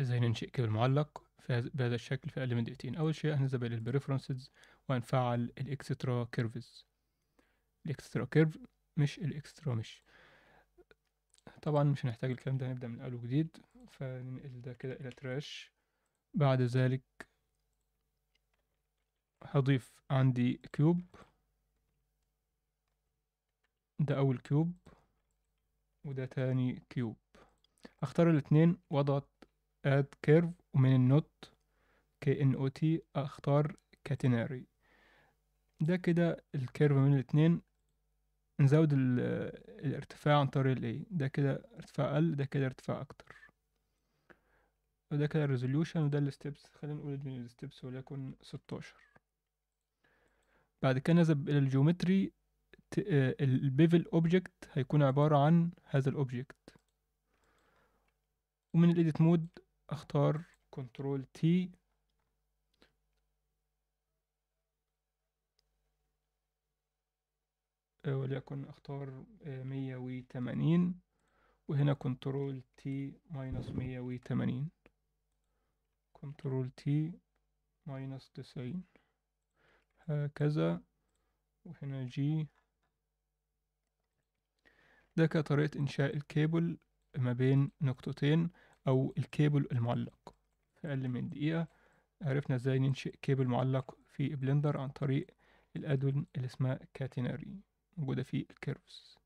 ازاي ننشئ كيبل معلق بهذا الشكل في اقل من دقيقتين اول شيء هنذهب الى البريفرنسز وهنفعل الاكسترا كيرفز الاكسترا كيرف مش الاكسترا مش طبعا مش هنحتاج الكلام ده هنبدا من اول وجديد فننقل ده كده الى تراش بعد ذلك هضيف عندي كيوب ده اول كيوب وده تاني كيوب هختار الاتنين واضغط اد كيرف ومن النوت كي ان او تي اختار كاتيناري ده كده الكيرف من الاتنين نزود الارتفاع عن طريق الاي ده كده ارتفاع اقل ده كده ارتفاع اكتر وده كده الريزوليوشن وده الستبس خلينا نقول من الستبس وليكن ستاشر بعد كده نذهب الى الجيومتري البيفل اوبجكت هيكون عبارة عن هذا الاوبجكت ومن الايديت مود اختار كنترول تي آه، وليكن اختار آه، مية وتمانين وهنا كنترول تي ماينس مية وتمانين كنترول تي ماينس تسعين هكذا وهنا جي ده كطريقة إنشاء الكيبل ما بين نقطتين أو الكيبل المعلق في أقل من دقيقة عرفنا ازاي ننشئ كيبل معلق في بلندر عن طريق الادون اللي اسمها كاتيناري موجودة في الكيرفز